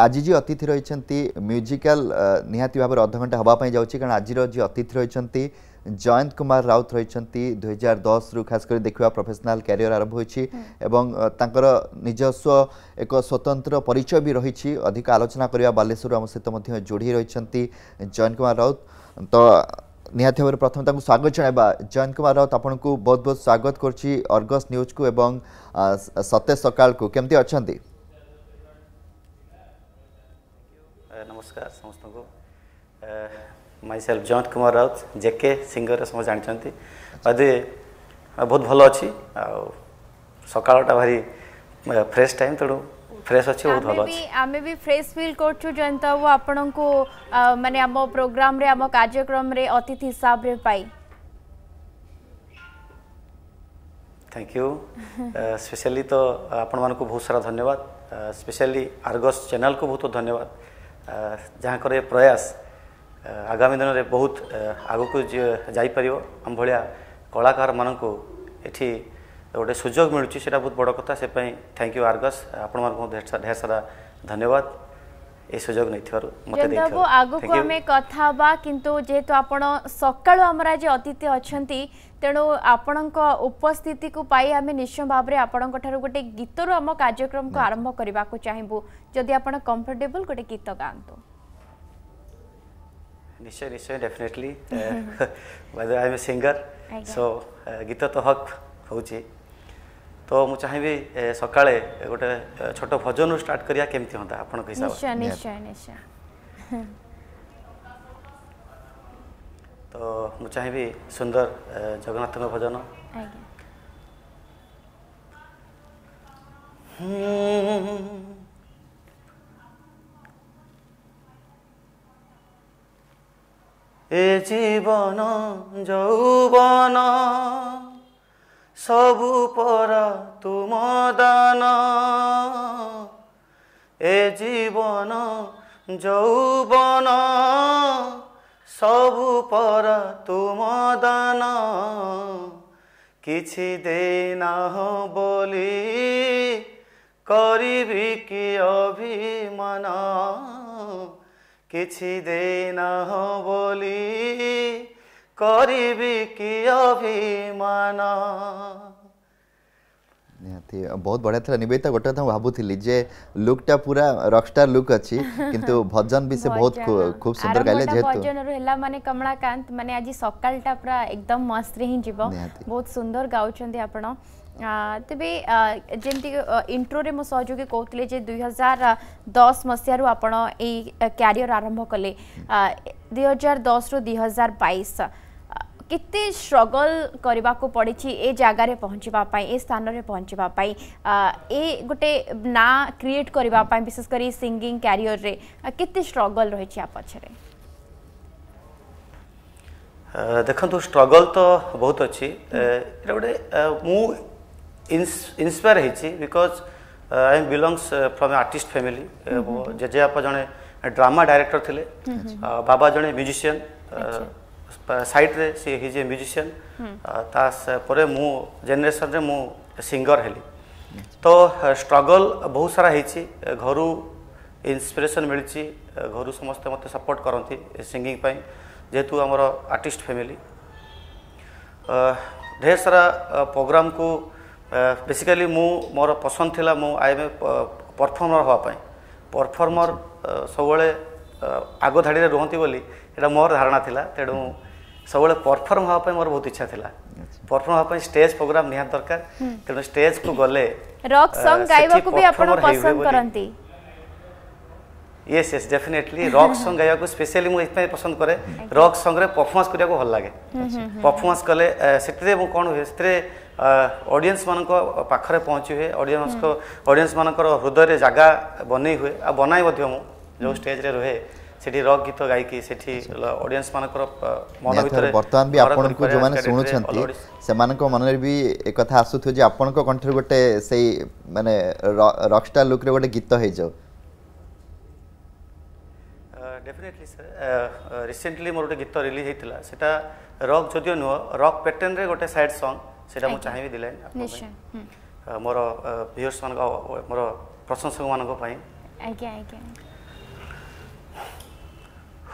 आज जी अतिथि रही म्यूजिकाल निहाती भाव में अधघंटा हाँपाई जाऊँगी कारण आज जी अतिथि रही जयंत कुमार राउत रही दुई हजार दस रु खास कर देखा प्रफेसनाल क्यारिययर आरंभ होकर निजस्व एक स्वतंत्र परिचय भी रही अधिक आलोचना करवा बालेश्वर आम सहित जोड़ी रही जयंत कुमार राउत तो निहाती भाव प्रथम स्वागत जनवा जयंत कुमार राउत आपण को बहुत बहुत स्वागत करगस न्यूज को सतेज सकाल को कमी अच्छा नमस्कार समस्त को myself Jayant Kumar Rout JK singer समस्त जानते अदे बहुत भल अच्छी सकालटा भारी फ्रेश टाइम तेणु फ्रेश अच्छे बहुत भल आम भी फ्रेश फिल कर जयंत बाबू आपण को आम प्रोग्राम आम कार्यक्रम अतिथि हिसाब से पाई थैंक यू स्पेशली तो आप बहुत सारा धन्यवाद स्पेशली आर्गस चैनल को बहुत बहुत धन्यवाद जहाँ कर प्रयास आगामी दिन में बहुत आग को जापर आम भाया कलाकार मान गोटे सुजोग मिलूँ से बहुत बड़ कथा से थैंक यू आर्गस आपण मान ढेर सारा धन्यवाद এই সুযোগ নেইথবার মতে দেখো আগুকু আমি কথা বা কিন্তু যেহেতু আপন সকাল আমরা যে অতিথি অছন্তি তেনু আপনক উপস্থিতি কু পাই আমি নিশ্চয় ভাবরে আপনক ঠারু গটে গীতর আম কার্যক্রম কো আরম্ভ করিবা কো চাইমু যদি আপন কমফর্টেবল গটে গীত গান্তু নিশ্চয় নিশ্চয় definitely by the I am a singer so গীত তো হক হউচি ତ ମୁଁ ଚାହିଁବି ସକାଳେ ଗୋଟେ ଛୋଟ ଭଜନରୁ ଷ୍ଟାର୍ଟ କରିବା କେମିତି ହୁଅନ୍ତା ଆପଣଙ୍କ ହିସାବରେ ତ ମୁଁ ଚାହିଁବି ସୁନ୍ଦର ଜଗନ୍ନାଥଙ୍କ ଭଜନ ଏ ଜୀବନ ଯୌବନ ସବୁ ପର ତୁମ ଦାନ ଏ ଜୀବନ ଯୌବନ ସବୁ ପର ତୁମ ଦାନ କିଛି ଦେଇନାହ ବୋଲି କରିବି କି ଅଭିମାନ କିଛି ଦେଇନାହ ବୋଲି କରିବି କି ଅଭିମାନ ନିହାତି ବହୁତ ବଢ଼ିଆ ଥିଲା ନିବେଦିତା ଗୋଟେ କଥା ମୁଁ ଭାବୁଥିଲି ଯେ ଲୁକ୍ଟା ପୁରା ରକଷ୍ଟାର ଲୁକ୍ ଅଛି କିନ୍ତୁ ଭଜନ ବି ସେ ବହୁତ ଖୁବ ସୁନ୍ଦର ଗାଇଲେ ଯେହେତୁ ଭଜନରୁ ହେଲା ମାନେ କମଳାକାନ୍ତ ମାନେ ଆଜି ସକାଳଟା ପୁରା ଏକଦମ ମସ୍ତରେ ହିଁ ଯିବ ବହୁତ ସୁନ୍ଦର ଗାଉଛନ୍ତି ଆପଣ ତେବେ ଯେମିତି ଇଣ୍ଟ୍ରୋରେ ମୋ ସହଯୋଗୀ କହୁଥିଲେ ଯେ ଦୁଇ ହଜାର ଦଶ ମସିହାରୁ ଆପଣ ଏଇ କ୍ୟାରିୟର ଆରମ୍ଭ କଲେ ଦୁଇ ହଜାର ଦଶରୁ ଦୁଇ ହଜାର ବାଇଶ কেতে স্ট্রগল করা পড়েছি এ জায়গায় পৌঁছবা এ স্থানরে পৌঁছবা এ গোটে না ক্রিয়েট করা বিশেষ করে সিঙ্গিং ক্যারিয়রের কেতে স্ট্রগল রয়েছে আ পছরে ଦେଖନ୍ତୁ ଷ୍ଟ୍ରଗଲ୍ ତ ବହୁତ ଅଛି ଏଇଟା ଗୋଟେ ମୁଁ ଇନ୍ସପାୟାର ହେଇଛି because I am belongs from artist family ଜେଜେବାପା ଜଣେ ଡ୍ରାମା ଡାଇରେକ୍ଟର ଥିଲେ ବାବା ଜଣେ ମ୍ୟୁଜିସିଆନ୍ ସାଇଡ଼୍ରେ ସିଏ ହିଜ୍ ଏ ମ୍ୟୁଜିସିଆନ୍ ତା ପରେ ମୁଁ ଜେନେରେସନ୍ରେ ମୁଁ ସିଙ୍ଗର୍ ହେଲି ତ ଷ୍ଟ୍ରଗଲ୍ ବହୁତ ସାରା ହେଇଛି ଘରୁ ଇନ୍ସପିରେସନ୍ ମିଳିଛି ଘରୁ ସମସ୍ତେ ମୋତେ ସପୋର୍ଟ କରନ୍ତି ସିଙ୍ଗିଂ ପାଇଁ ଯେହେତୁ ଆମର ଆର୍ଟିଷ୍ଟ ଫ୍ୟାମିଲି ଢେର ସାରା ପ୍ରୋଗ୍ରାମକୁ ବେସିକାଲି ମୁଁ ମୋର ପସନ୍ଦ ଥିଲା ମୁଁ ଆଇ ଏମ୍ ଏ ପରଫର୍ମର ହେବା ପାଇଁ ପରଫର୍ମର ସବୁବେଳେ ଆଗ ଧାଡ଼ିରେ ରୁହନ୍ତି ବୋଲି এটা ମୋର ଧାରଣା ଥିଲା ତେଣୁ ସବୁବେଳେ ପରଫର୍ମ ହେବା ପାଇଁ ମୋର ବହୁତ ଇଚ୍ଛା ଥିଲା ପରଫର୍ମ ହେବା ପାଇଁ ଷ୍ଟେଜ୍ ପ୍ରୋଗ୍ରାମ ନିହାତି ଦରକାର ତେଣୁ ଷ୍ଟେଜ୍କୁ ଗଲେ ରକ୍ ସଙ୍ଗ ଗାଇବାକୁ ବି ଆପଣ ପସନ୍ଦ କରନ୍ତି yes yes definitely rock song ଗାଇବାକୁ ସ୍ପେଶିଆଲି ମୁଁ ଏଥିପାଇଁ ପସନ୍ଦ କରେ ରକ୍ ସଙ୍ଗରେ ପରଫର୍ମାନ୍ସ କରିବାକୁ ଭଲ ଲାଗେ ପରଫର୍ମାନ୍ସ କଲେ ସେଥିରେ ମୁଁ କ'ଣ ହୁଏ ସେଥିରେ ଅଡ଼ିଏନ୍ସ ମାନଙ୍କ ପାଖରେ ପହଞ୍ଚି ହୁଏ ଅଡ଼ିଏନ୍ସଙ୍କ ଅଡ଼ିଏନ୍ସ ମାନଙ୍କର ହୃଦୟରେ ଜାଗା ବନେଇ ହୁଏ ଆଉ ବନାଏ ମଧ୍ୟ ମୁଁ ଯେଉଁ ଷ୍ଟେଜ୍ରେ ରୁହେ ସେଠି ରକ୍ ଗୀତ ଗାଇକି ସେଠି ଅଡିଏନ୍ସ ମାନଙ୍କର ମନ ଭିତରେ ବର୍ତ୍ତମାନ ବି ଆପଣଙ୍କୁ ଯେଉଁମାନେ ଶୁଣୁଛନ୍ତି ସେମାନଙ୍କ ମନରେ ବି କଥା ଆସୁଥିବ ଯେ ଆପଣଙ୍କ କଣ୍ଠରୁ ଗୋଟେ ସେଇ ମାନେ ରକ୍ଷ୍ଟାର ଲୁକ୍ରେ ଗୋଟେ ଗୀତ ହେଇଯାଉ ଡେଫିନେଟଲି ସାର୍ ରିସେଣ୍ଟଲି ମୋର ଗୋଟେ ଗୀତ ରିଲିଜ୍ ହେଇଥିଲା ସେଟା ରକ୍ ଯଦିଓ ନୁହଁ ରକ୍ ପ୍ୟାଟର୍ନରେ ଗୋଟେ ସାଇଡ୍ ସଙ୍ଗ୍ ସେଟା ମୁଁ ଚାହିଁବି ଦିଲାଇନ୍ ମୋର ଭିୟର୍ସ ମାନଙ୍କ ମୋର ପ୍ରଶଂସକ ମାନଙ୍କ ପାଇଁ ଆଜ୍ଞା ଆଜ୍ଞା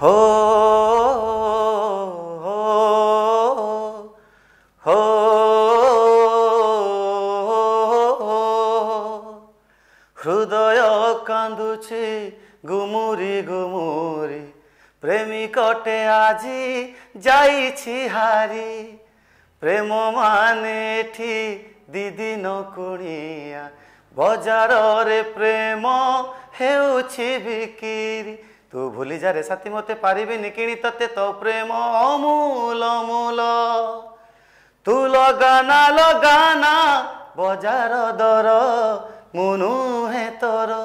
হো হো হৃদয় কান্দুছি গুমুরি গুমুরি প্রেমিকটে আজি যাইছি হারি প্রেম মানে এটি দিদি নকুণিয়া বজারে প্রেম হেউছি বিকিরি ତୁ ଭୁଲି ଯା ରେ ସାଥୀ ମୋତେ ପାରିବିନି କିଣି ତତେ ତୋ ପ୍ରେମ ଅମୂଲ ମୂଲ ତୁ ଲଗାନା ଲଗାନା ବଜାର ଦର ମୁଁ ନୁହେଁ ତୋର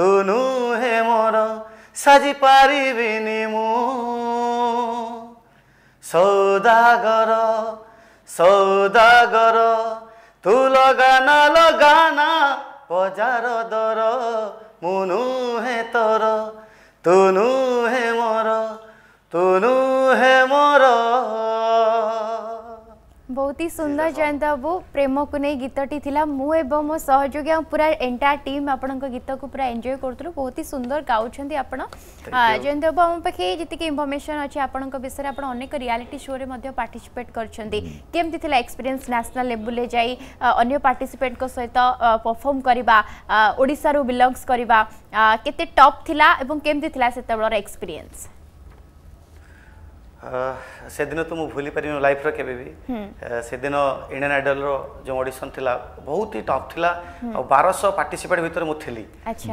ତୁ ନୁହେଁ ମୋର ସାଜି ପାରିବିନି ମୁଁ ସୌଦାଗର ସୌଦାଗର ତୁ ଲଗାନା ଲଗାନା ବଜାର ଦର ମୁଁ ନୁହେଁ ତୋର तुनु है मोर तुनु অতি সুন্দর জয়ন্ত বাবু প্রেমকু নেই গীতটি লা মু এবং মো সহযোগী আ পুরা এন্টায়ার টিম আপনার গীতকু পুরা এনজয় করুলু বহুত হি সুন্দর গাউছেন আপন জয়ন্ত বাবু আম পাখে যেতিকি ইনফরমেশন অছি আপনার বিষয়ে আপনার অনেক রিয়ালিটি শো রে মধ্যে পার্টিসিপেট করছেন কেমতি লা এক্সপেরিয়েন্স ন্যাশনাল লেভেলে যাই অন্য পার্টিসিপেট কো সহিত পরফর্ম করিবা ওড়িশা রু বিলংস করিবা কেতে টপ থিলা এবং কেমতি থিলা সেতবেলার এক্সপেরিয়েন্স ସେଦିନ ତ ମୁଁ ଭୁଲି ପାରିବିନି ଲାଇଫ୍ର କେବେ ବି ସେଦିନ ଇଣ୍ଡିଆନ୍ ଆଇଡଲ୍ର ଯେଉଁ ଅଡିସନ୍ ଥିଲା ବହୁତ ହି ଟଫ୍ ଥିଲା ଆଉ ବାରଶହ ପାର୍ଟିସିପେଟ୍ ଭିତରେ ମୁଁ ଥିଲି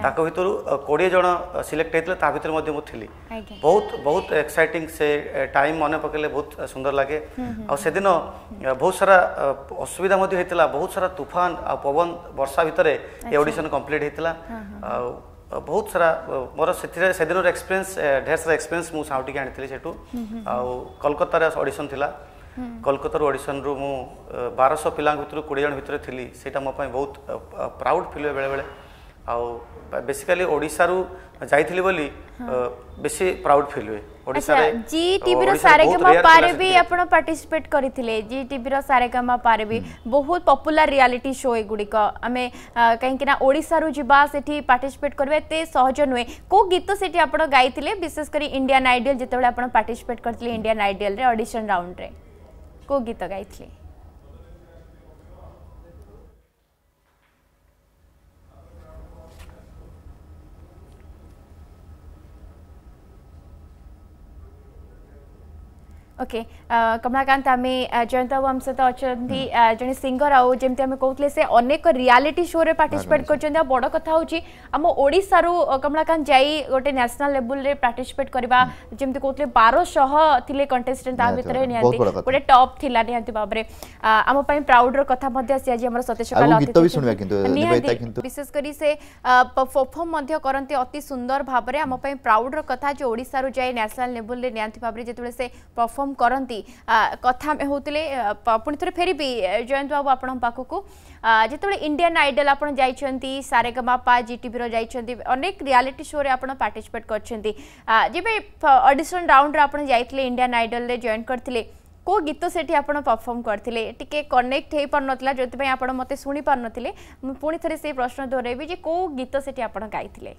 ତାଙ୍କ ଭିତରୁ କୋଡ଼ିଏ ଜଣ ସିଲେକ୍ଟ ହେଇଥିଲେ ତା ଭିତରେ ମଧ୍ୟ ମୁଁ ଥିଲି ବହୁତ ବହୁତ ଏକ୍ସାଇଟିଂ ସେ ଟାଇମ୍ ମନେ ପକେଇଲେ ବହୁତ ସୁନ୍ଦର ଲାଗେ ଆଉ ସେଦିନ ବହୁତ ସାରା ଅସୁବିଧା ମଧ୍ୟ ହେଇଥିଲା ବହୁତ ସାରା ତୁଫାନ ଆଉ ପବନ ବର୍ଷା ଭିତରେ ଏ ଅଡିସନ୍ କମ୍ପ୍ଲିଟ୍ ହେଇଥିଲା ଆଉ ବହୁତ ସାରା ମୋର ସେଥିରେ ସେଦିନର ଏକ୍ସପିରିଏନ୍ସ ଢେର ସାରା ଏକ୍ସପିରିଏନ୍ସ ମୁଁ ସାଉଟିକି ଆଣିଥିଲି ସେଠୁ ଆଉ କଲକତାରେ ଅଡ଼ିସନ୍ ଥିଲା କଲକତାରୁ ଅଡ଼ିସନ୍ରୁ ମୁଁ ବାରଶହ ପିଲାଙ୍କ ଭିତରୁ କୋଡ଼ିଏ ଜଣ ଭିତରେ ଥିଲି ସେଇଟା ମୋ ପାଇଁ ବହୁତ ପ୍ରାଉଡ୍ ଫିଲ୍ ହୁଏ ବେଳେବେଳେ ଆଉ ବେସିକାଲି ଓଡ଼ିଶାରୁ ଯାଇଥିଲି ବୋଲି ବେଶୀ ପ୍ରାଉଡ୍ ଫିଲ୍ ହୁଏ জি টিভি সারেগামা পারে বি আপনার পার্টিসিপেট করে জি টিভি সারেগামা পারে বি বহুত পপুলার রিয়ালিটি শো এগুড়িক আমি কিন্তু না ওড়শার যা সেটি পার্টিসিপেট করবে এত সহজ নুহে কেউ গীত সেটি আপনার গাইলে বিশেষ করে ইন্ডিয়ান আইডল যেতবে আপনার পার্টিসিপেট করে ইন্ডিয়ান আইডল অডিশন রাউন্ডে কেউ গীত গাইলে ओके uh, कमलाकांत आम uh, जयंत बाबू आम सहित अच्छा जड़े सिंगर आउ जमी आम कहते से अनेक uh, रियालीटी शो रे पार्टिसिपेट कर बड़ कथ हूँ आम ओडार कमलाकांत जा गोटे न्यासनाल लेवल रे करवा जमी कहते बारश थे कंटेस्टेंट ता भितर गोटे टप थिला निहती भाव में आम प्राउड कथा आज सतेश विशेषकर कर से परफॉर्म करते अति सुंदर भाव में आमपाई प्राउड कथा जो ओडार जाए न्यासनाल लेवल भाव में जो परफर्म परफर्म करती कथा आम होते पुणी थे फेर भी जयंत बाबू आपण पाखक जिते इंडियान आइडल आप सारेगमापा जी टीर जानेक रियालीटी शो रे आपड़ पार्टिसिपेट करते अडिशन राउंड आप इंडियान आइडल जयन करते କେଉଁ ଗୀତ ସେଠି ଆପଣ ପରଫର୍ମ କରିଥିଲେ ଟିକେ କନେକ୍ଟ ହେଇପାରୁନଥିଲା ଯେଉଁଥିପାଇଁ ଆପଣ ମୋତେ ଶୁଣିପାରୁନଥିଲେ ମୁଁ ପୁଣି ଥରେ ସେଇ ପ୍ରଶ୍ନ ଦୋହରାଇବି ଯେ କେଉଁ ଗୀତ ସେଠି ଆପଣ ଗାଇଥିଲେ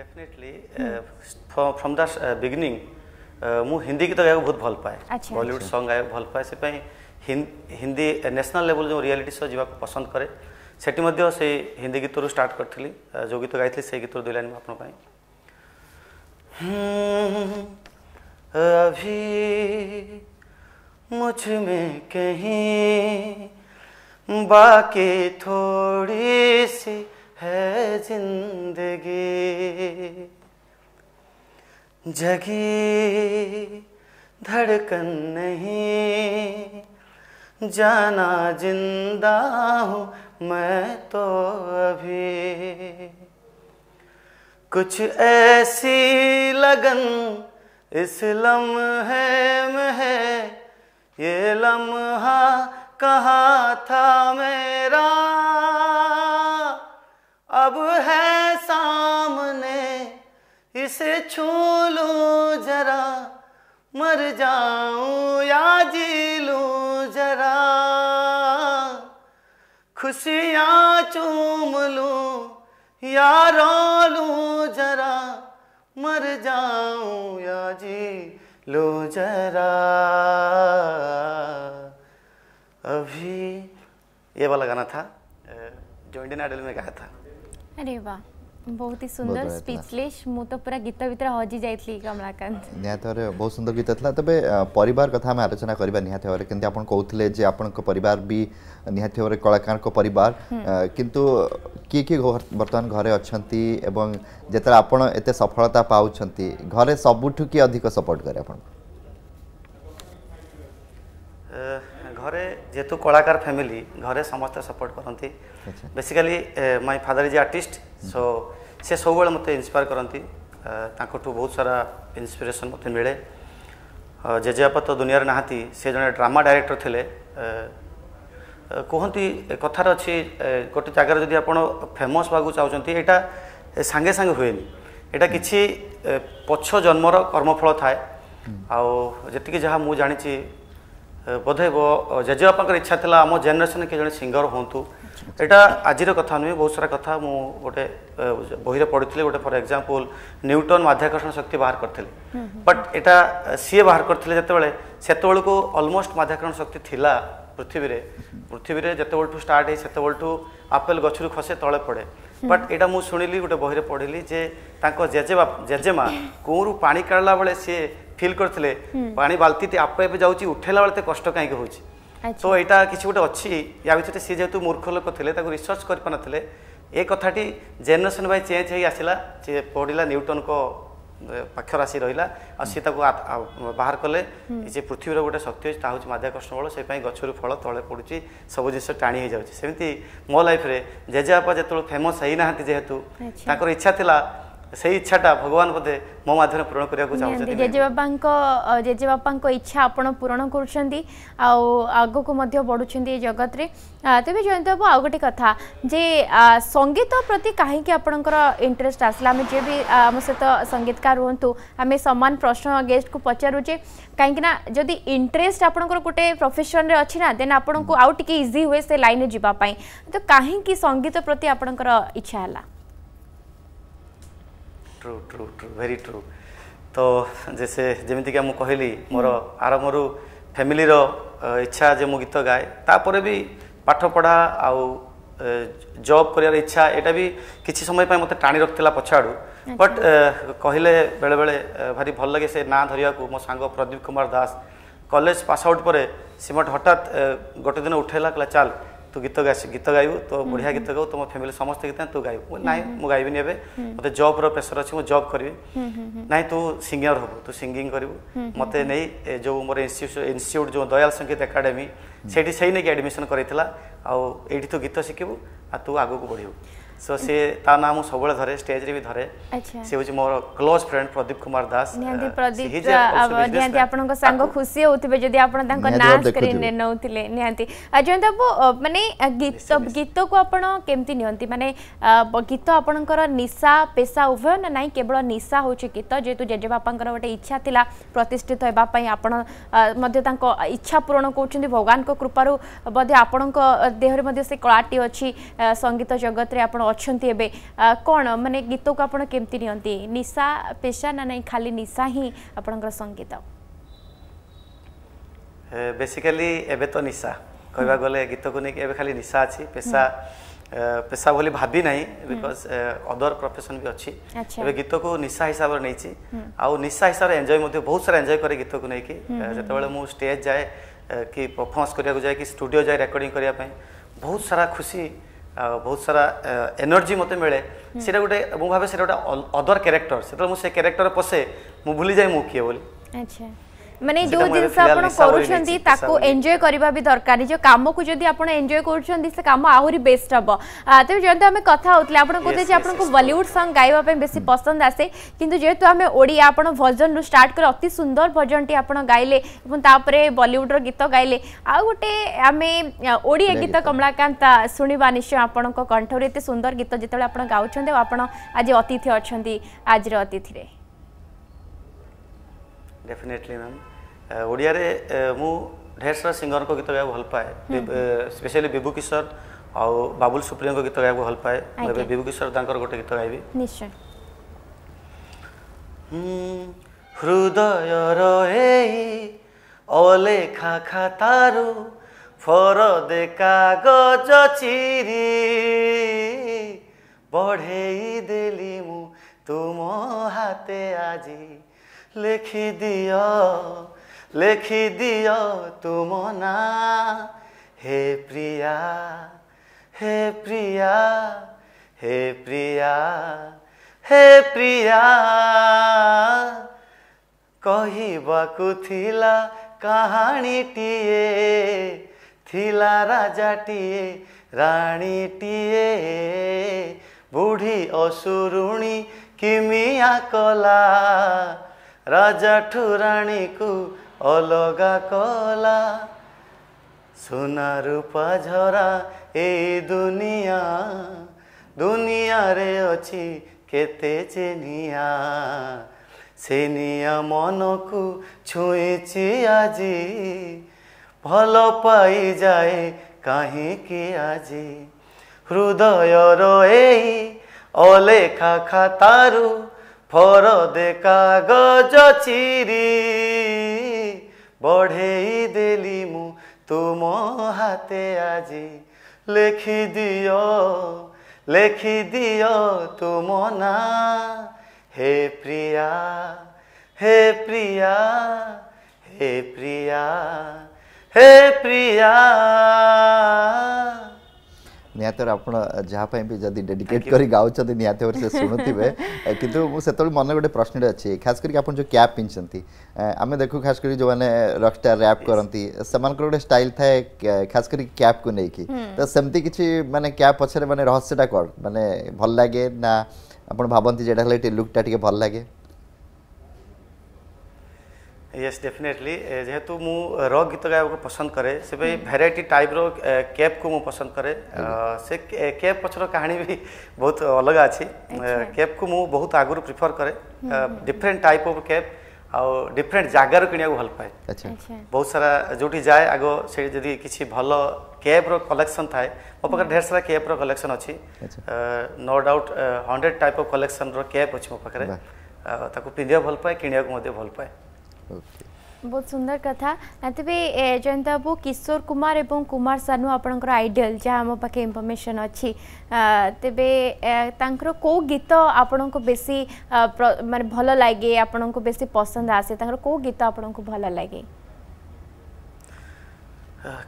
Definitely, uh, from, from the uh, beginning, मु हिंदी गीत तो गाया बहुत भल पाए बलीउड सॉन्ग गाया भल पाए से हिंदी नेशनल लेवल जो रियलिटी शो जी पसंद करे से हिंदी गीत रू स्टार्ट करी जो गीत गाइथले से गीत दो लाइन आपन मुझ में कहीं बाकी थोड़ी सी है जिंदगी जगी धड़कन नहीं जाना जिंदा हूँ मैं तो अभी कुछ ऐसी लगन इस लम्हे में है ये लम्हा कहाँ था मेरा अब है सामने इसे छू लो जरा मर जाऊं या जी लू जरा खुशियां चूम लू या रो लू जरा मर जाऊं या जी लू जरा अभी ये वाला गाना था जो इंडियन आइडल में गाया था अरे वाह बहुत ही सुंदर स्पीचलेस मु तो पूरा गीत भीतर हजि जाइली कमलाकांत निहाती भाव बहुत सुंदर गीत था तेज पर कथ आम आलोचना करवा निहाती भाव कमी आप कहते जे आपण पर भी निहाती भाव कलाकार पर किंतु किए किए बर्तमान घरे अच्छा जिते आप एत सफलता पाँच घरे सबुठ किए अधिक सपोर्ट करे आप घरे जेहेतु कलाकार फैमिली घरे समस्त सपोर्ट करती basically my father is artist so ସେ ସବୁବେଳେ ମୋତେ ଇନ୍ସପାୟାର୍ କରନ୍ତି ତାଙ୍କଠୁ ବହୁତ ସାରା ଇନ୍ସପିରେସନ୍ ମୋତେ ମିଳେ ଜେଜେବାପା ତ ଦୁନିଆରେ ନାହାନ୍ତି ସେ ଜଣେ ଡ୍ରାମା ଡାଇରେକ୍ଟର ଥିଲେ କୁହନ୍ତି କଥାରେ ଅଛି ଗୋଟେ ଜାଗାରେ ଯଦି ଆପଣ ଫେମସ୍ ହେବାକୁ ଚାହୁଁଛନ୍ତି ଏଇଟା ସାଙ୍ଗେ ସାଙ୍ଗେ ହୁଏନି ଏଇଟା କିଛି ପଛ ଜନ୍ମର କର୍ମଫଳ ଥାଏ ଆଉ ଯେତିକି ଯାହା ମୁଁ ଜାଣିଛି ବୋଧେ ଜେଜେବାପାଙ୍କର ଇଚ୍ଛା ଥିଲା ଆମ ଜେନେରେସନ୍ କିଏ ଜଣେ ସିଙ୍ଗର୍ ହୁଅନ୍ତୁ এটা আজির কথা নুহে বহু সারা কথা মু গোটে বইরে পড়িলে গোটে ফর এক্সাম্পল নিউটন মাধ্যাকর্ষণ শক্তি বাহার করলে বট এটা সি বাহার করলে যেতবে সেতবেলক অলমোস্ট মাধ্যাকর্ষণ শক্তি লা পৃথিবী পৃথিবী যেতবেলঠু স্টার্ট হয়ে সেতবেলঠু আপেল গছর খসে তলে পড়ে বট এটা মু শুনিলি গোটে বইরে পড়িলি যে তাঁর জেজে জেজেমা কুঁড়ু পাড়ি কাড়লা বেড়ে সি ফিল করলে hmm. পাড়ি বালতিটি আপে আপে যাচ্ছি উঠেলা বেড়ে কষ্ট কাইকি হচ্ছে ତ ଏଇଟା କିଛି ଗୋଟେ ଅଛି ୟା ଭିତରେ ସିଏ ଯେହେତୁ ମୂର୍ଖ ଲୋକ ଥିଲେ ତାକୁ ରିସର୍ଚ୍ଚ କରିପାରୁନଥିଲେ ଏ କଥାଟି ଜେନେରେସନ ବାଇ ଚେଞ୍ଜ ହେଇ ଆସିଲା ସେ ପଢ଼ିଲା ନ୍ୟୁଟନଙ୍କ ପାଖରେ ଆସି ରହିଲା ଆଉ ସିଏ ତାକୁ ବାହାର କଲେ ଯେ ପୃଥିବୀର ଗୋଟେ ଶକ୍ତି ଅଛି ତାହା ହେଉଛି ମାଧ୍ୟାକର୍ଷଣ ବଳ ସେଥିପାଇଁ ଗଛରୁ ଫଳ ତଳେ ପଡ଼ୁଛି ସବୁ ଜିନିଷ ଟାଣି ହେଇଯାଉଛି ସେମିତି ମୋ ଲାଇଫରେ ଜେଜେବାପା ଯେତେବେଳେ ଫେମସ୍ ହେଇନାହାନ୍ତି ଯେହେତୁ ତାଙ୍କର ଇଚ୍ଛା ଥିଲା सही इच्छा टा भगवान बोधे दे मो माध्यम पूर्ण करिया को चाहू छथि जेजे बाबा को जेजे बापा को इच्छा अपन पूर्ण करछंदी आ आगो को मध्य बढ़ु छंदी जगत रे तबे जयंत बाबू आ गोटे कथा जे संगीत प्रति काहे के अपन को इंटरेस्ट आसला में जे भी हम से तो संगीतकार होंतु हमें समान प्रश्न गेस्ट को पचारु जे काहे कि ना जदी इंटरेस्ट अपन को गोटे प्रोफेशन रे अछि ना देन अपन को आउट के इजी हुए से लाइन रे जीवा पाई तो काहे कि संगीत प्रति अपन को इच्छा हला true true true very true ତ ଯେ ସେ ଯେମିତିକା ମୁଁ କହିଲି ମୋର ଆରମ୍ଭରୁ ଫ୍ୟାମିଲିର ଇଚ୍ଛା ଯେ ମୁଁ ଗୀତ ଗାଏ ତାପରେ ବି ପାଠପଢ଼ା ଆଉ ଜବ୍ କରିବାର ଇଚ୍ଛା ଏଇଟା ବି କିଛି ସମୟ ପାଇଁ ମୋତେ ଟାଣି ରଖିଥିଲା ପଛଆଡ଼ୁ ବଟ୍ କହିଲେ ବେଳେବେଳେ ଭାରି ଭଲ ଲାଗେ ସେ ନାଁ ଧରିବାକୁ ମୋ ସାଙ୍ଗ Pradeep Kumar Das college pass out ପରେ ସିମଟ ହଠାତ୍ ଗୋଟେ ଦିନ ଉଠେଇଲା କହିଲା ଚାଲ ତୁ ଗୀତ ଗୀତ ଗାଇବୁ ତୋ ବଢିଆ ଗୀତ ଗାଉ ତୁମ ଫ୍ୟାମିଲି ସମସ୍ତେ ଗୀତ ତୁ ଗାଇବୁ ନାଇଁ ମୁଁ ଗାଇବିନି ଏବେ ମୋତେ ଜବ୍ର ପ୍ରେସର ଅଛି ମୁଁ ଜବ୍ କରିବି ନାଇଁ ତୁ ସିଙ୍ଗର ହବୁ ତୁ ସିଙ୍ଗିଂ କରିବୁ ମୋତେ ନେଇ ଯୋଉ ମୋର ଇନଷ୍ଟିଚ୍ୟୁଟ୍ ଯୋଉ ଦୟାଲ ସଙ୍ଗୀତ ଏକାଡେମୀ ସେଇଠି ସେଇ ନେଇକି ଆଡମିସନ୍ କରିଥିଲା ଆଉ ଏଇଠି ତୁ ଗୀତ ଶିଖିବୁ ଆଉ ତୁ ଆଗକୁ ବଢ଼ିବୁ सो सी ता सब धरे स्टेज रे भी धरे सी हूँ मोर क्लोज फ्रेंड प्रदीप कुमार दास खुशी अजयंत बाबू मानते गीत गीत को आपती नि मानने गीत आपणकर निशा पेशा उभय ना नाई केवल निशा हूँ गीत जेहतु जेजे बापा गोटे इच्छा थी प्रतिष्ठित होगापाई इच्छा पूरण करुँच भगवान कृपारू देह आपण देहरी से कलाटी अच्छी संगीत जगत में आप অনেক এবে কোণ মানে গীতক আপনার কেমতি নিতে নিশা পেশা না নাই খালি নিশা হি আপনার সঙ্গীত বেসিকালি এবে তো নিশা কহবা গলে গীতক নিয়ে এবে খালি নিশা আছে পেশা পেশা বলে ভাবি না বিকজ অদর প্রফেসন বি অছি এবে গীতকু নিশা হিসাবে নেইছি আউ নিশা হিসাবে এনজয় মধ্যে বহুত সারা এনজয় করে গীতকু নেইকি যেতবেলে মু স্টেজ যায় কি পরফর্মান্স করিয়া যায় কি স্টুডিও যায় রেকর্ডিং করিয়া পাই বহুত সারা খুশি ବହୁତ ସାରା ଏନର୍ଜି ମୋତେ ମିଳେ ସେଇଟା ଗୋଟେ ମୁଁ ଭାବେ ସେଇଟା ଗୋଟେ ଅଦର କ୍ୟାରେକ୍ଟର ସେତେବେଳେ ମୁଁ ସେ କ୍ୟାରେକ୍ଟର ପଶେ ମୁଁ ଭୁଲିଯାଏ ମୁଁ କିଏ ବୋଲି ଆଚ୍ଛା মানে যে জিনিস আপনার করছেন তাকে এনজয় করা বি দরকার নিজ কামকু যদি আপনার এনজয় করছেন সে কাম আহরি বেস্ট হব তেমন যেহেতু আমি কথা হোলে আপনার কোথায় যে আপনার বলিউড সং গাইবা বেশি পসন্দ আসে কিন্তু যেহেতু আমি ওড়িয়া আপনার ভজন রু স্টার্ট করে অতি সুন্দর ভজনটি আপনার গাইলে এবং তাপরে বলিউডর গীত গাইলে আউ গোটে আমি ওড়িয়া গীত কমলাকান্ত শুণবা নিশ্চয় আপনার কণ্ঠর এত সুন্দর গীত যেত আপনার গাউছেন আপনার আজ অতিথি অনেক আজর অতিথিরে ডেফিনেটলি ম্যাম ଓଡ଼ିଆରେ ମୁଁ ଢେର ସାରା ସିଙ୍ଗରଙ୍କ ଗୀତ ଗାଇବାକୁ ଭଲ ପାଏ ସ୍ପେଶିଆଲି ବିଭୁ କିଶୋର ଆଉ ବାବୁଲ ସୁପ୍ରିୟଙ୍କ ଗୀତ ଗାଇବାକୁ ଭଲ ପାଏ ଏବେ ବିଭୁ କିଶୋର ତାଙ୍କର ଗୋଟେ ଗୀତ ଗାଇବି ହୃଦୟର ଏଇ ଅଲେଖା ଖାତାରୁ ଫର ଦେ କାଗଜ ଚିରି ବଢ଼େଇ ଦେଲି ମୁଁ ତୁମ ହାତେ ଆଜି ଲେଖିଦିଅ লেখি দিও তুমনা হে প্রিয়া হে প্রিয়া হে প্রিয়া হে প্রিয়া କହିବାକୁ ଥିଲା କାହାଣୀଟିଏ ଥିଲା ରାଜାଟିଏ ରାଣୀଟିଏ ବୁଢ଼ୀ ଅସୁରୁଣୀ କିମିଆ କଲା ରାଜାଠୁ ରାଣୀକୁ অলগা কলা সোনা রূপা ঝরা ଏ ଦୁନିଆ ଦୁନିଆରେ ଅଛି କେତେ ଯେ ନିଆଁ ସେ ନିଆଁ ମନକୁ ଛୁଇଁଛି ଆଜି ଭଲ ପାଇଯାଏ କାହିଁକି ଆଜି ହୃଦୟର ଏଇ ଅଲେଖା ଖାତାରୁ ଫରଦେ କାଗଜ ଚିରି বঢ়েই দেলি মু তুম হাতে আজি লেখি দিও লেখি দিও তুম না হে প্রিয়া হে প্রিয়া হে প্রিয়া হে প্রিয়া ନିହାତି ଆପଣ ଯାହା ପାଇଁ ବି ଯଦି ଡେଡିକେଟ୍ କରି ଗାଉଛନ୍ତି ନିହାତି ଭାବରେ ସେ ଶୁଣୁଥିବେ କିନ୍ତୁ ମୁଁ ସେତେବେଳେ ମନେ ଗୋଟେ ପ୍ରଶ୍ନଟେ ଅଛି ଖାସ୍ କରିକି ଆପଣ ଯେଉଁ କ୍ୟାପ୍ ପିନ୍ଧିଛନ୍ତି ଆମେ ଦେଖୁ ଖାସ୍ କରି ଯେଉଁମାନେ ରକ୍ଷ୍ଟାର୍ ର୍ୟାପ୍ କରନ୍ତି ସେମାନଙ୍କର ଗୋଟେ ଷ୍ଟାଇଲ୍ ଥାଏ ଖାସ୍ କରି କ୍ୟାପ୍କୁ ନେଇକି ତ ସେମିତି କିଛି ମାନେ କ୍ୟାପ୍ ପଛରେ ମାନେ ରହସ୍ୟଟା କ'ଣ ମାନେ ଭଲ ଲାଗେ ନା ଆପଣ ଭାବନ୍ତି ଯେ ଏଇଟା ହେଲେ ଟିକେ ଲୁକ୍ଟା ଟିକେ ଭଲ ଲାଗେ ୟେସ୍ ଡେଫିନେଟଲି ଯେହେତୁ ମୁଁ ରକ୍ ଗୀତ ଗାଇବାକୁ ପସନ୍ଦ କରେ ସେ ପାଇଁ ଭେରାଇଟି ଟାଇପ୍ର କେପ୍କୁ ମୁଁ ପସନ୍ଦ କରେ ସେ କେପ୍ ପଛର କାହାଣୀ ବି ବହୁତ ଅଲଗା ଅଛି କେପ୍କୁ ମୁଁ ବହୁତ ଆଗରୁ ପ୍ରିଫର କରେ ଡିଫରେଣ୍ଟ ଟାଇପ୍ ଅଫ୍ କେପ୍ ଆଉ ଡିଫରେଣ୍ଟ ଜାଗାରୁ କିଣିବାକୁ ଭଲ ପାଏ ବହୁତ ସାରା ଯେଉଁଠି ଯାଏ ଆଗ ସେଇଠି ଯଦି କିଛି ଭଲ କେପ୍ର କଲେକ୍ସନ୍ ଥାଏ ମୋ ପାଖରେ ଢେର ସାରା କେପ୍ର କଲେକ୍ସନ୍ ଅଛି no doubt hundred type of କଲେକ୍ସନ୍ର କେପ୍ ଅଛି ମୋ ପାଖରେ ତାକୁ ପିନ୍ଧିବାକୁ ଭଲ ପାଏ କିଣିବାକୁ ମଧ୍ୟ ଭଲ ପାଏ बहुत सुंदर कथा तेबे जयंत बाबू किशोर कुमार एवं कुमार सानू आपंकर आइडियल जहाँ आम पाखे इनफर्मेसन अच्छी तेरे तर कौ गीत आपण को बेसी मान भल लगे आपण को बेसी पसंद आसे कौ गीत आपण भल लगे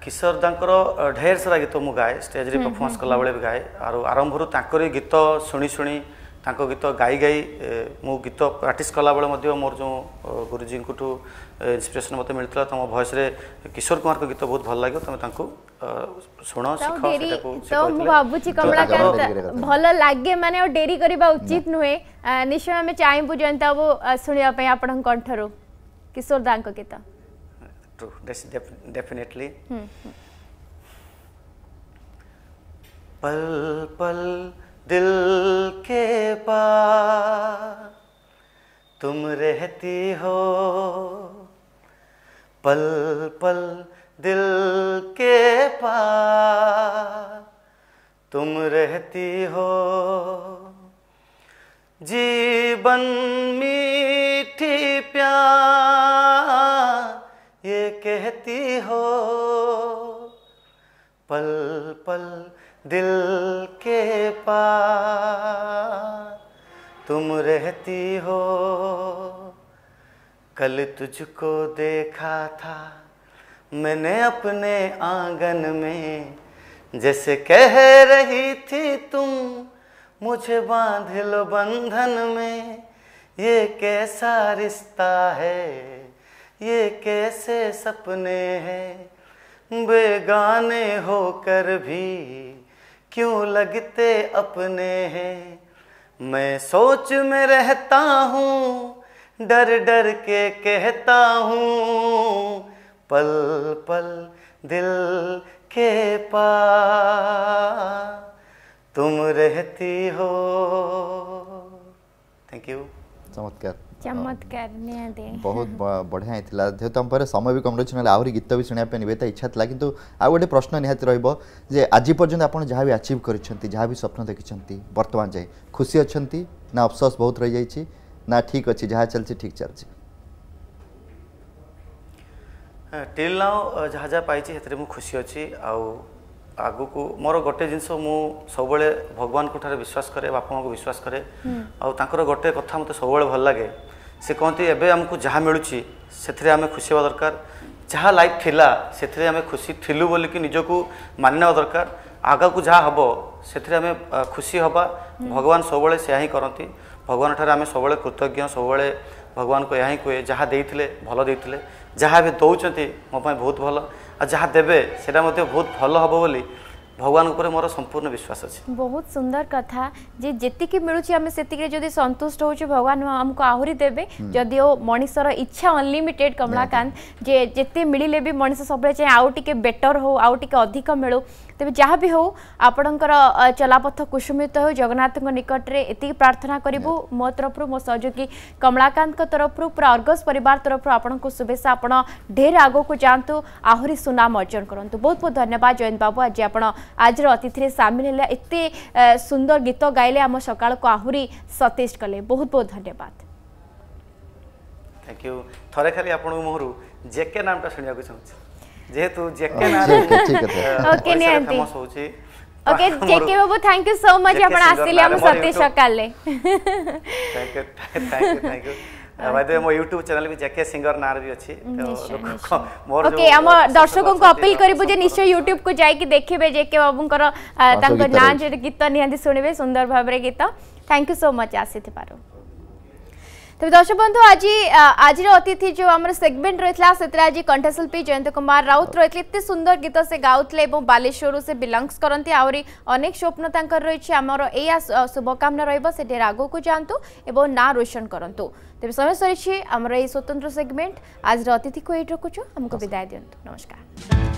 किशोर तर ढेर सारा गीत मुझे गाए स्टेज पर्फमेंस कला गाए आरंभ गीत शुणी शुणी ତାଙ୍କ ଗୀତ ଗାଇ ଗାଇ ମୁଁ ଗୀତ ପ୍ରାକ୍ଟିସ୍ କଲାବେଳେ ମଧ୍ୟ ମୋର ଯେଉଁ ଗୁରୁଜୀଙ୍କଠୁ ଇନ୍ସପିରେସନ୍ ମୋତେ ମିଳିଥିଲା ତମ ଭଏସ୍ରେ କିଶୋର କୁମାରଙ୍କ ଗୀତ ବହୁତ ଭଲ ଲାଗିବ ତମେ ତାଙ୍କୁ ଶୁଣ ଶିଖ ସେଟାକୁ ତ ମୁଁ ଭାବୁଛି କମଳାକାନ୍ତ ଭଲ ଲାଗେ ମାନେ ଆଉ ଡେରି କରିବା ଉଚିତ ନୁହେଁ ନିଶ୍ଚୟ ଆମେ ଚାହିଁବୁ ଜୟନ୍ତ ବାବୁ ଶୁଣିବା ପାଇଁ ଆପଣଙ୍କ କଣ୍ଠରୁ କିଶୋର ଦାଙ୍କ ଗୀତ डेफिनेटली पल पल दिल के पास तुम रहती हो पल पल दिल के पास तुम रहती हो जीवन मीठी प्यार ये कहती हो पल पल दिल के पार तुम रहती हो कल तुझको देखा था मैंने अपने आंगन में जैसे कह रही थी तुम मुझे बांध लो बंधन में ये कैसा रिश्ता है ये कैसे सपने हैं बेगाने होकर भी क्यों लगते अपने हैं मैं सोच में रहता हूँ डर डर के कहता हूँ पल पल दिल के पा तुम रहती हो थैंक यू चमत्कार बहुत बढ़िया होता जेहेतु आम पाखे समय भी कम रही ना आहरी गीत भी शुणापी निवेद इच्छा था कि आ गए प्रश्न निहती रे आज पर्यटन आप जहाँ भी आचिव कर जहाँ भी स्वप्न देखी बर्तमान जाए खुशी अच्छा ना अफसोस बहुत रही जाइए ना ठीक अच्छे जहाँ चलती ठीक चल टिल नाउ जहाँ जहाँ पाई से खुशी अच्छी आउ ଆଗକୁ ମୋର ଗୋଟେ ଜିନିଷ ମୁଁ ସବୁବେଳେ ଭଗବାନଙ୍କ ଠାରେ ବିଶ୍ୱାସ କରେ ବାପା ମାଆଙ୍କୁ ବିଶ୍ୱାସ କରେ ଆଉ ତାଙ୍କର ଗୋଟେ କଥା ମୋତେ ସବୁବେଳେ ଭଲ ଲାଗେ ସେ କହନ୍ତି ଏବେ ଆମକୁ ଯାହା ମିଳୁଛି ସେଥିରେ ଆମେ ଖୁସି ହେବା ଦରକାର ଯାହା ଲାଇଫ୍ ଥିଲା ସେଥିରେ ଆମେ ଖୁସି ଥିଲୁ ବୋଲିକି ନିଜକୁ ମାନି ନେବା ଦରକାର ଆଗକୁ ଯାହା ହେବ ସେଥିରେ ଆମେ ଖୁସି ହେବା ଭଗବାନ ସବୁବେଳେ ସେୟା ହିଁ କରନ୍ତି ଭଗବାନ ଠାରେ ଆମେ ସବୁବେଳେ କୃତଜ୍ଞ ସବୁବେଳେ ଭଗବାନଙ୍କୁ ଏହା ହିଁ କୁହେ ଯାହା ଦେଇଥିଲେ ଭଲ ଦେଇଥିଲେ ଯାହା ଏବେ ଦେଉଛନ୍ତି ମୋ ପାଇଁ ବହୁତ ଭଲ আর ଯାହା ଦେବେ ସେଟା ମଧ୍ୟ ବହୁତ ଭଲ ହେବ ବୋଲି ভগবান উপরে মোর সম্পূর্ণ বিশ্বাস আছে বহুত সুন্দর কথা যে যেতিকি মিলুছি আমি সেতিকি যদি সন্তুষ্ট হচ্ছে ভগবান আমাকে আহুরি দেবে যদিও মনিষর ইচ্ছা অনলিমিটেড কমলাকান্ত যে যেতে মিলিলে বি মনিষ সবলে চাই আউ টিকে বেটর হো আউ টিকে অধিক মিলু তবে যা বি হো আপনার চলাপথ কুসুমিত হো জগন্নাথ নিকটরে এতিকি প্রার্থনা করবু মো তরফর মো সহযোগী কমলাকান্ত তরফর পুরা অর্গস পরিবার তরফর আপনার শুভেচ্ছা আপনার ঢের আগুক যাতে আহরি সুনাম অর্জন করতু বহুত বহুত ধন্যবাদ জয়ন্ত বাবু আজ আপনার ଆଜିର ଅତିଥିରେ ସାମିଲ ହେଲା ଏତେ ସୁନ୍ଦର ଗୀତ ଗାଇଲେ ଆମ ସକାଳକୁ ଆହୁରି ସତେଜ କଲେ ବହୁତ ବହୁତ ଧନ୍ୟବାଦ ଥ୍ୟାଙ୍କ ୟୁ ଥରେ ଖାଲି ଆପଣଙ୍କ ମୁହଁରୁ ଜେକେ ନାମଟା ଶୁଣିବାକୁ ଚାହୁଁଛି ଯେହେତୁ ଜେକେ ନାଁ ଓକେ ନିହାତି ओके जेके बाबू थैंक यू सो मच आपण आसिले हम सतीश सकाले thank you thank you thank you by the ମୋ ବି ଜେକେ ସିଙ୍ଗର ନାଁରେ ବି ଅଛି ଓକେ ଆମ ଦର୍ଶକଙ୍କୁ ଅପିଲ କରିବୁ ଯେ ନିଶ୍ଚୟ ୟୁଟ୍ୟୁବ କୁ ଯାଇକି ଦେଖିବେ ଜେକେ ବାବୁଙ୍କର ତାଙ୍କ ନାଁ ଯେ ଗୀତ ନିହାତି ଶୁଣିବେ ସୁନ୍ଦର ଭାବରେ ଗୀତ ଥ୍ୟାଙ୍କ ୟୁ ସୋ ମଚ୍ ଆସିଥିବାରୁ তবে দর্শক বন্ধু আজি আজির অতিথি যে আমার সেগমেন্ট রয়েছে সেতরে আজি কণ্ঠশিল্পী জয়ন্ত কুমার রাউত রয়েছে এত সুন্দর গীত সে গাউলে এবং বালেশ্বর সে বিলংস করতে আহরি অনেক স্বপ্ন তাঁর রয়েছে আমার এই শুভকামনা রহব সেটি আগুক যাতে এবং না রোশন করতু তবে সময় সরিছে আমার এই স্বতন্ত্র সেগমেন্ট আজির অতিথি এইটি রকুছ আমাকে বিদায় দিও নমস্কার